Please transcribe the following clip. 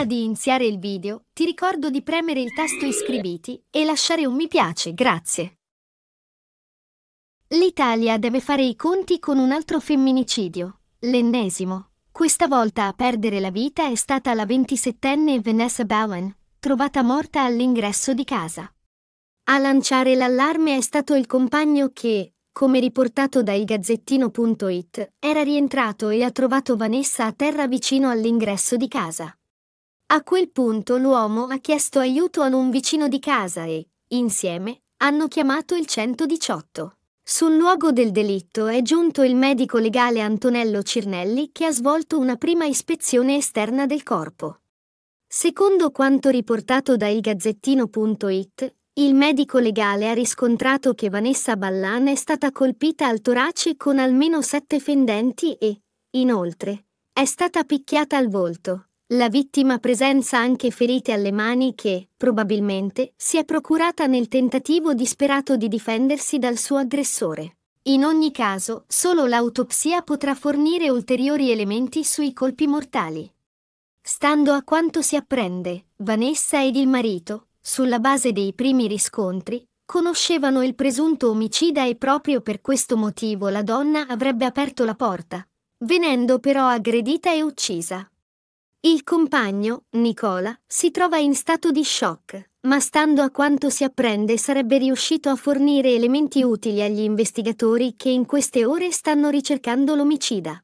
Prima di iniziare il video, ti ricordo di premere il tasto iscriviti e lasciare un mi piace, grazie. L'Italia deve fare i conti con un altro femminicidio, l'ennesimo. Questa volta a perdere la vita è stata la 27enne Vanessa Bowen, trovata morta all'ingresso di casa. A lanciare l'allarme è stato il compagno che, come riportato da ilgazzettino.it, era rientrato e ha trovato Vanessa a terra vicino all'ingresso di casa. A quel punto l'uomo ha chiesto aiuto ad un vicino di casa e, insieme, hanno chiamato il 118. Sul luogo del delitto è giunto il medico legale Antonello Cirnelli che ha svolto una prima ispezione esterna del corpo. Secondo quanto riportato da ilgazzettino.it, il medico legale ha riscontrato che Vanessa Ballan è stata colpita al torace con almeno sette fendenti e, inoltre, è stata picchiata al volto, la vittima presenza anche ferite alle mani che, probabilmente, si è procurata nel tentativo disperato di difendersi dal suo aggressore. In ogni caso, solo l'autopsia potrà fornire ulteriori elementi sui colpi mortali. Stando a quanto si apprende, Vanessa ed il marito, sulla base dei primi riscontri, conoscevano il presunto omicida e proprio per questo motivo la donna avrebbe aperto la porta, venendo però aggredita e uccisa. Il compagno, Nicola, si trova in stato di shock, ma stando a quanto si apprende sarebbe riuscito a fornire elementi utili agli investigatori che in queste ore stanno ricercando l'omicida.